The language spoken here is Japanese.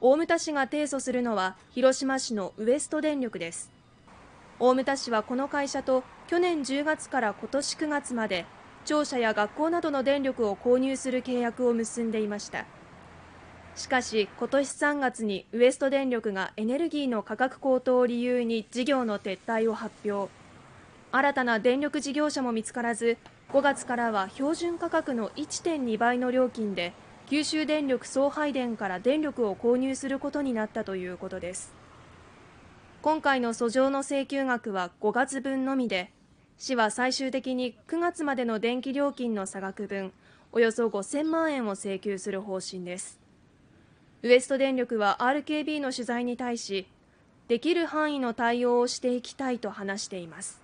大牟田市が提訴するのは広島市のウエスト電力です大牟田市はこの会社と去年10月から今年9月まで庁舎や学校などの電力を購入する契約を結んでいましたしかし今年3月にウエスト電力がエネルギーの価格高騰を理由に事業の撤退を発表新たな電力事業者も見つからず5月からは標準価格の1.2倍の料金で九州電力送配電から電力を購入することになったということです今回の訴状の請求額は5月分のみで市は最終的に9月までの電気料金の差額分およそ5000万円を請求する方針ですウエスト電力は RKB の取材に対しできる範囲の対応をしていきたいと話しています